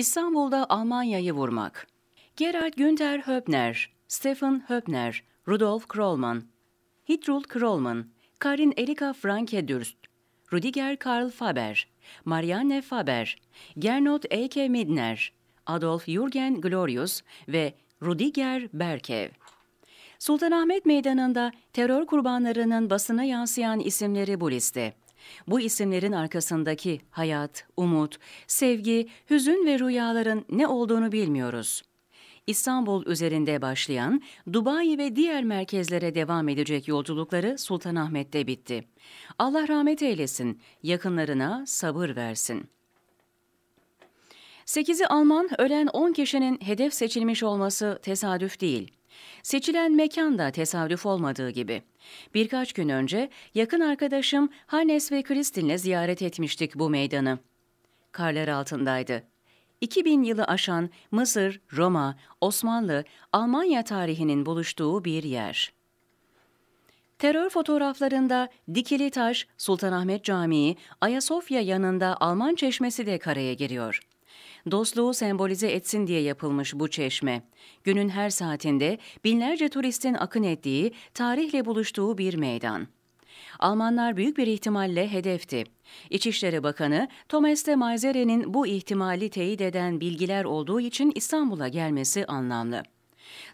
İstanbul'da Almanya'yı vurmak. Gerhard Günther Höpner, Stefan Höpner, Rudolf Krollmann, Hitrul Krollmann, Karin Erika Franke Dürst, Rudiger Karl Faber, Marianne Faber, Gernot Eike Midner, Adolf Jürgen Glorius ve Rudiger Berkev. Sultanahmet Meydanı'nda terör kurbanlarının basına yansıyan isimleri bu liste. Bu isimlerin arkasındaki hayat, umut, sevgi, hüzün ve rüyaların ne olduğunu bilmiyoruz. İstanbul üzerinde başlayan Dubai ve diğer merkezlere devam edecek yolculukları Sultanahmet'te bitti. Allah rahmet eylesin, yakınlarına sabır versin. 8'i Alman ölen 10 kişinin hedef seçilmiş olması tesadüf değil. Seçilen mekan da tesadüf olmadığı gibi. Birkaç gün önce yakın arkadaşım Hannes ve Kristin'le ziyaret etmiştik bu meydanı. Karlar altındaydı. 2000 yılı aşan Mısır, Roma, Osmanlı, Almanya tarihinin buluştuğu bir yer. Terör fotoğraflarında Dikili Taş, Sultanahmet Camii, Ayasofya yanında Alman Çeşmesi de karaya giriyor.'' Dostluğu sembolize etsin diye yapılmış bu çeşme. Günün her saatinde binlerce turistin akın ettiği, tarihle buluştuğu bir meydan. Almanlar büyük bir ihtimalle hedefti. İçişleri Bakanı Thomas de Maizere'nin bu ihtimali teyit eden bilgiler olduğu için İstanbul'a gelmesi anlamlı.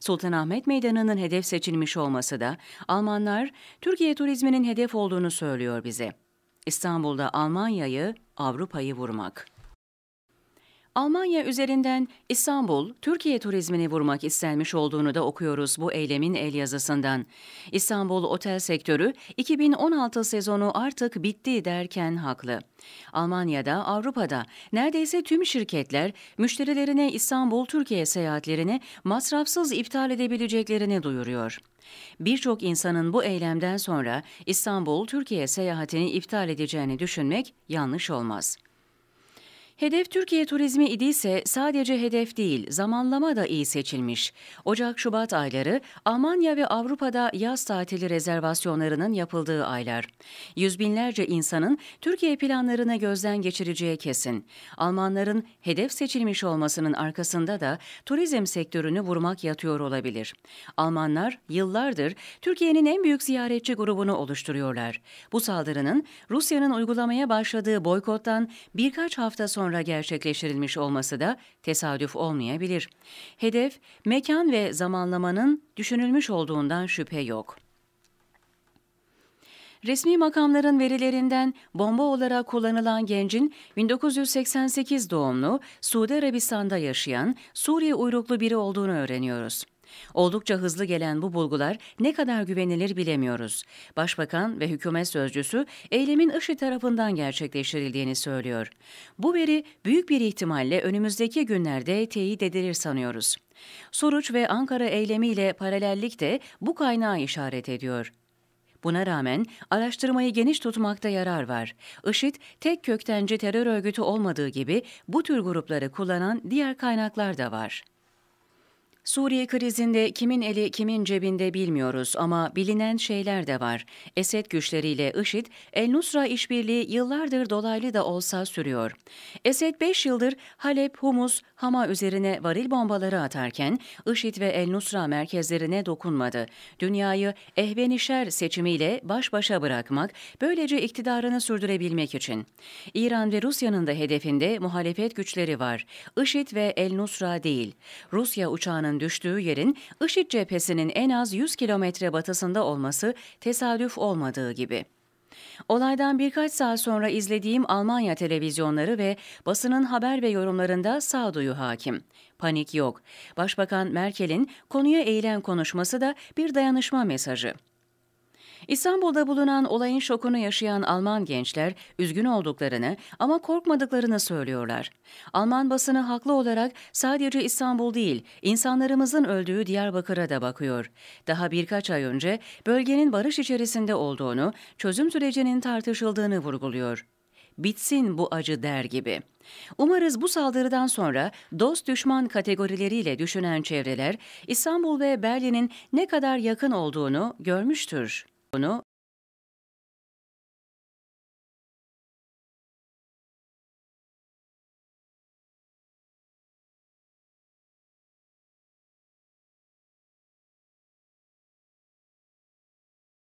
Sultanahmet Meydanı'nın hedef seçilmiş olması da Almanlar Türkiye turizminin hedef olduğunu söylüyor bize. İstanbul'da Almanya'yı, Avrupa'yı vurmak. Almanya üzerinden İstanbul, Türkiye turizmini vurmak istenmiş olduğunu da okuyoruz bu eylemin el yazısından. İstanbul otel sektörü 2016 sezonu artık bitti derken haklı. Almanya'da, Avrupa'da neredeyse tüm şirketler müşterilerine İstanbul Türkiye seyahatlerini masrafsız iptal edebileceklerini duyuruyor. Birçok insanın bu eylemden sonra İstanbul Türkiye seyahatini iptal edeceğini düşünmek yanlış olmaz. Hedef Türkiye turizmi idiyse sadece hedef değil, zamanlama da iyi seçilmiş. Ocak-Şubat ayları Almanya ve Avrupa'da yaz tatili rezervasyonlarının yapıldığı aylar. Yüz binlerce insanın Türkiye planlarını gözden geçireceği kesin. Almanların hedef seçilmiş olmasının arkasında da turizm sektörünü vurmak yatıyor olabilir. Almanlar yıllardır Türkiye'nin en büyük ziyaretçi grubunu oluşturuyorlar. Bu saldırının Rusya'nın uygulamaya başladığı boykottan birkaç hafta sonra sonra gerçekleştirilmiş olması da tesadüf olmayabilir. Hedef, mekan ve zamanlamanın düşünülmüş olduğundan şüphe yok.'' resmi makamların verilerinden bomba olarak kullanılan gencin 1988 doğumlu Suudi Arabistan'da yaşayan Suriye uyruklu biri olduğunu öğreniyoruz. Oldukça hızlı gelen bu bulgular ne kadar güvenilir bilemiyoruz. Başbakan ve hükümet sözcüsü eylemin IŞİD tarafından gerçekleştirildiğini söylüyor. Bu veri büyük bir ihtimalle önümüzdeki günlerde teyit edilir sanıyoruz. Soruç ve Ankara eylemiyle paralellik de bu kaynağı işaret ediyor. Buna rağmen araştırmayı geniş tutmakta yarar var. IŞİD tek köktenci terör örgütü olmadığı gibi bu tür grupları kullanan diğer kaynaklar da var. Suriye krizinde kimin eli kimin cebinde bilmiyoruz ama bilinen şeyler de var. Esed güçleriyle IŞİD, El-Nusra işbirliği yıllardır dolaylı da olsa sürüyor. Esed 5 yıldır Halep, Humus, Hama üzerine varil bombaları atarken IŞİD ve El-Nusra merkezlerine dokunmadı. Dünyayı ehbenişer seçimiyle baş başa bırakmak, böylece iktidarını sürdürebilmek için. İran ve Rusya'nın da hedefinde muhalefet güçleri var. IŞİD ve El-Nusra değil. Rusya uçağının düştüğü yerin IŞİD cephesinin en az 100 kilometre batısında olması tesadüf olmadığı gibi. Olaydan birkaç saat sonra izlediğim Almanya televizyonları ve basının haber ve yorumlarında sağduyu hakim. Panik yok. Başbakan Merkel'in konuya eğilen konuşması da bir dayanışma mesajı. İstanbul'da bulunan olayın şokunu yaşayan Alman gençler üzgün olduklarını ama korkmadıklarını söylüyorlar. Alman basını haklı olarak sadece İstanbul değil, insanlarımızın öldüğü Diyarbakır'a da bakıyor. Daha birkaç ay önce bölgenin barış içerisinde olduğunu, çözüm sürecinin tartışıldığını vurguluyor bitsin bu acı der gibi. Umarız bu saldırıdan sonra dost düşman kategorileriyle düşünen çevreler İstanbul ve Berlin'in ne kadar yakın olduğunu görmüştür. ¿no?